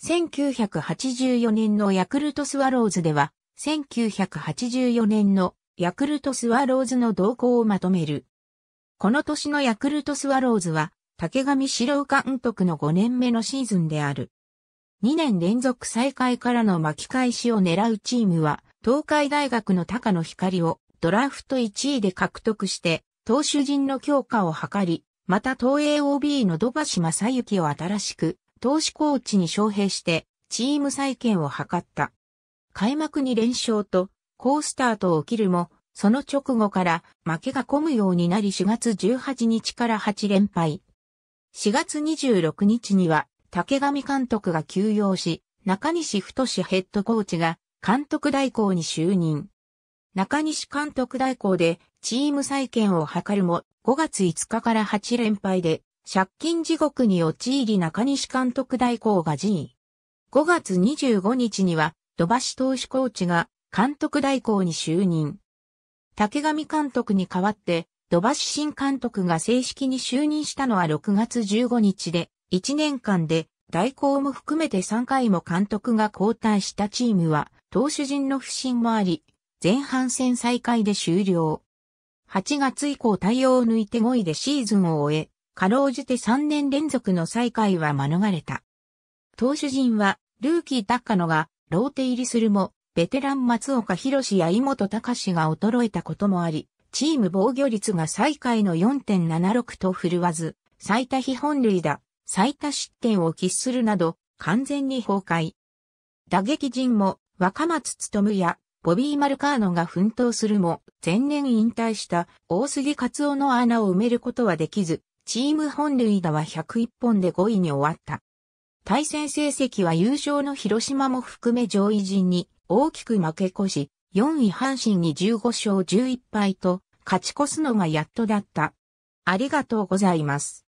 1984年のヤクルトスワローズでは、1984年のヤクルトスワローズの動向をまとめる。この年のヤクルトスワローズは、竹上白郎監督の5年目のシーズンである。2年連続再開からの巻き返しを狙うチームは、東海大学の高野光をドラフト1位で獲得して、投手陣の強化を図り、また東映 OB の土橋正幸を新しく投資コーチに招聘して、チーム再建を図った。開幕に連勝と、好スタートを切るも、その直後から負けが込むようになり4月18日から8連敗。4月26日には竹上監督が休養し、中西太ヘッドコーチが監督代行に就任。中西監督代行でチーム再建を図るも5月5日から8連敗で借金地獄に陥り中西監督代行が辞意。5月25日には、土橋投手コーチが監督代行に就任。竹上監督に代わって、土橋新監督が正式に就任したのは6月15日で、1年間で代行も含めて3回も監督が交代したチームは、投手陣の不振もあり、前半戦再開で終了。8月以降対応を抜いて5位でシーズンを終え、かろうじて3年連続の再開は免れた。投手陣は、ルーキー高野が、ローテ入りするも、ベテラン松岡博や井本隆が衰えたこともあり、チーム防御率が最下位の4.76と振るわず、最多非本塁打、最多失点を喫するなど、完全に崩壊。打撃陣も、若松務や、ボビー・マルカーノが奮闘するも、前年引退した大杉勝夫の穴を埋めることはできず、チーム本塁打は101本で5位に終わった。対戦成績は優勝の広島も含め上位陣に大きく負け越し、4位阪神に15勝11敗と勝ち越すのがやっとだった。ありがとうございます。